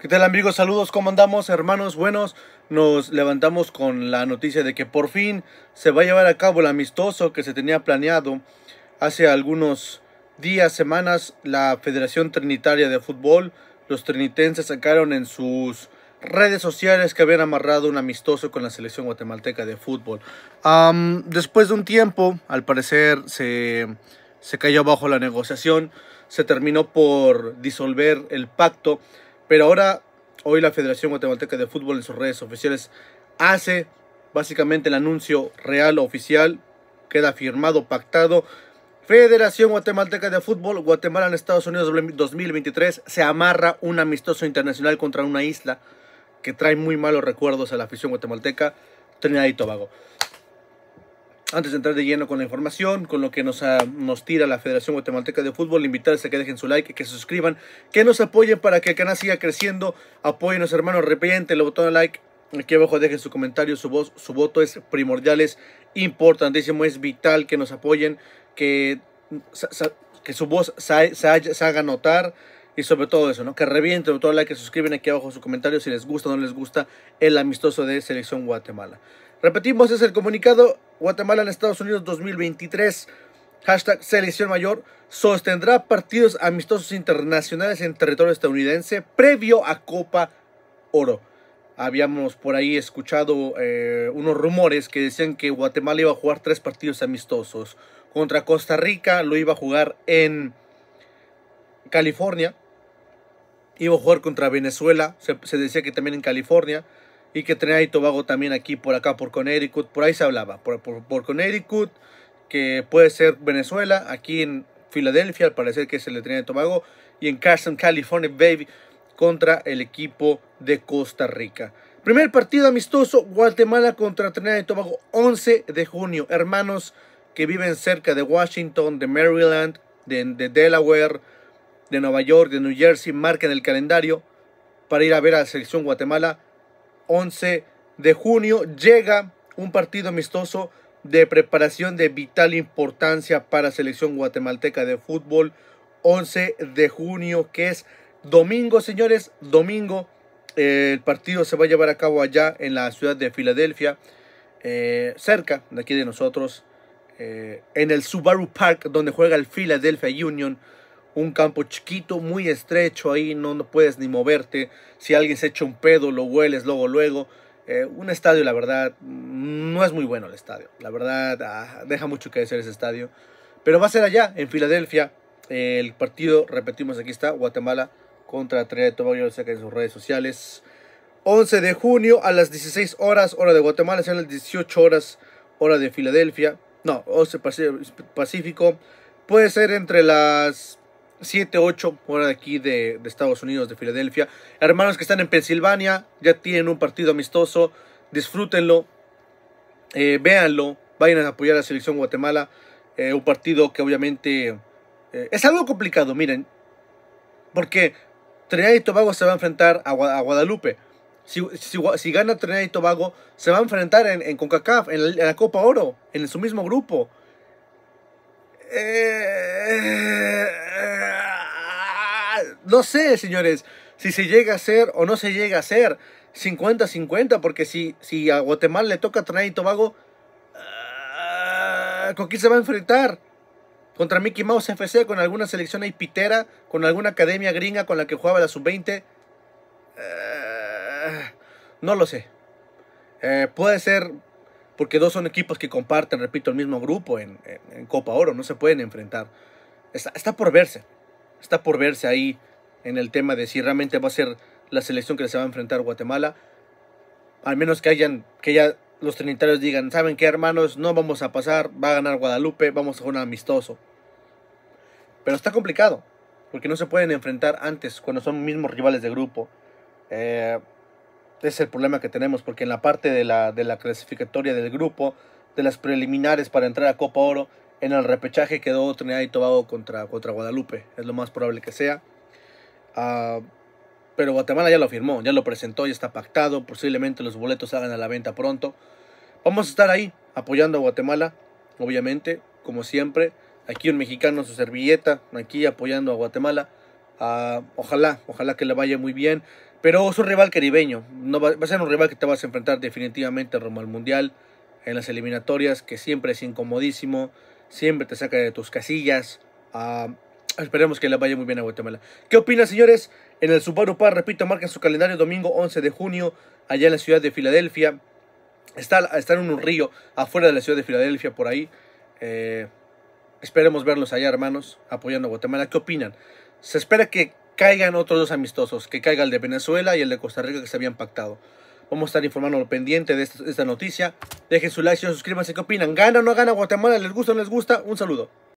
¿Qué tal amigos? Saludos, ¿cómo andamos hermanos? Buenos, nos levantamos con la noticia de que por fin se va a llevar a cabo el amistoso que se tenía planeado hace algunos días, semanas. La Federación Trinitaria de Fútbol, los trinitenses sacaron en sus redes sociales que habían amarrado un amistoso con la selección guatemalteca de fútbol. después de un tiempo, al parecer se, se cayó bajo la negociación, se terminó por disolver el pacto pero ahora, hoy la Federación Guatemalteca de Fútbol en sus redes oficiales hace básicamente el anuncio real oficial, queda firmado, pactado. Federación Guatemalteca de Fútbol, Guatemala en Estados Unidos 2023, se amarra un amistoso internacional contra una isla que trae muy malos recuerdos a la afición guatemalteca, Trinidad y Tobago antes de entrar de lleno con la información, con lo que nos, ah, nos tira la Federación Guatemalteca de Fútbol, invitarles a que dejen su like, que se suscriban, que nos apoyen para que el canal siga creciendo. Apoyen hermanos, repente el botón de like. Aquí abajo dejen su comentario, su voz, su voto es primordial, es importantísimo, es vital que nos apoyen, que, que su voz se, haga notar y sobre todo eso, ¿no? Que revienten, todo el like, que suscriben aquí abajo su comentario si les gusta o no les gusta el amistoso de Selección Guatemala. Repetimos, es el comunicado Guatemala en Estados Unidos 2023. Hashtag selección mayor sostendrá partidos amistosos internacionales en territorio estadounidense previo a Copa Oro. Habíamos por ahí escuchado eh, unos rumores que decían que Guatemala iba a jugar tres partidos amistosos. Contra Costa Rica lo iba a jugar en California. Iba a jugar contra Venezuela, se decía que también en California y que Trinidad y Tobago también aquí por acá, por Connecticut, por ahí se hablaba, por, Connecticut, que puede ser Venezuela, aquí en Filadelfia, al parecer que es el de Trinidad y Tobago, y en Carson, California, baby, contra el equipo de Costa Rica. Primer partido amistoso, Guatemala contra Trinidad y Tobago, 11 de junio. Hermanos que viven cerca de Washington, de Maryland, de, de Delaware, de Nueva York, de New Jersey, marquen el calendario para ir a ver a la selección Guatemala 11 de junio llega un partido amistoso de preparación de vital importancia para selección guatemalteca de fútbol 11 de junio que es domingo señores domingo eh, el partido se va a llevar a cabo allá en la ciudad de Filadelfia eh, cerca de aquí de nosotros eh, en el Subaru Park donde juega el Philadelphia Union un campo chiquito, muy estrecho, ahí no, puedes ni moverte. Si alguien se echa un pedo, lo hueles luego, luego. Eh, un estadio, la verdad, mm, no es muy bueno el estadio. La verdad, ah, deja mucho que decir ese estadio. Pero va a ser allá, en Filadelfia. el partido, repetimos, aquí está, Guatemala contra Trinidad y Tobago. Yo lo en sus redes sociales. 11 de junio a las 16 horas, hora de Guatemala, serán las 18 horas, hora de Filadelfia. No, 11 Pacífico. Puede ser entre las 7, 8 de aquí de, Estados Unidos, de Filadelfia. Hermanos que están en Pensilvania, ya tienen un partido amistoso, disfrútenlo, eh, véanlo, vayan a apoyar a la selección Guatemala. Eh, un partido que obviamente eh, es algo complicado, miren, porque Trinidad y Tobago se va a enfrentar a, Guadalupe. Si, gana Trinidad y Tobago, se va a enfrentar en, en CONCACAF, en la, en Copa Oro, en su mismo grupo. Eh, no sé, señores, si se llega a ser o no se llega a ser 50-50, porque si, si a Guatemala le toca Trinidad y Tobago, ah, ¿con quién se va a enfrentar? Contra Mickey Mouse FC, con alguna selección ahí con alguna academia gringa con la que jugaba la sub-20. Ah, no lo sé. Eh, puede ser porque dos son equipos que comparten, repito, el mismo grupo en, Copa Oro, no se pueden enfrentar. está, por verse, está por verse ahí en el tema de si realmente va a ser la selección que se va a enfrentar Guatemala. Al menos que hayan, que ya los trinitarios digan, ¿saben qué hermanos? No vamos a pasar, va a ganar Guadalupe, vamos a jugar amistoso. Pero está complicado, porque no se pueden enfrentar antes cuando son mismos rivales de grupo. Eh, es el problema que tenemos, porque en la parte de la, clasificatoria del grupo, de las preliminares para entrar a Copa Oro, en el repechaje quedó Trinidad y Tobago contra, contra Guadalupe, es lo más probable que sea. Ah, pero Guatemala ya lo firmó, ya lo presentó, ya está pactado. Posiblemente los boletos salgan a la venta pronto. Vamos a estar ahí apoyando a Guatemala, obviamente, como siempre. Aquí un mexicano, su servilleta, aquí apoyando a Guatemala. Ah, ojalá, ojalá que le vaya muy bien. Pero es un rival caribeño. No va, a ser un rival que te vas a enfrentar definitivamente rumo al Mundial. En las eliminatorias, que siempre es incomodísimo. Siempre te saca de tus casillas. Ah, Esperemos que les vaya muy bien a Guatemala. ¿Qué opinan, señores? En el Subaru Par, repito, marquen su calendario domingo 11 de junio, allá en la ciudad de Filadelfia. Está, en un río afuera de la ciudad de Filadelfia, por ahí. Eh, esperemos verlos allá, hermanos, apoyando a Guatemala. ¿Qué opinan? Se espera que caigan otros dos amistosos, que caiga el de Venezuela y el de Costa Rica que se habían pactado. Vamos a estar informando lo pendiente de esta, noticia. Dejen su like, suscríbanse. ¿Qué opinan? ¿Gana o no gana Guatemala? ¿Les gusta o no les gusta? Un saludo.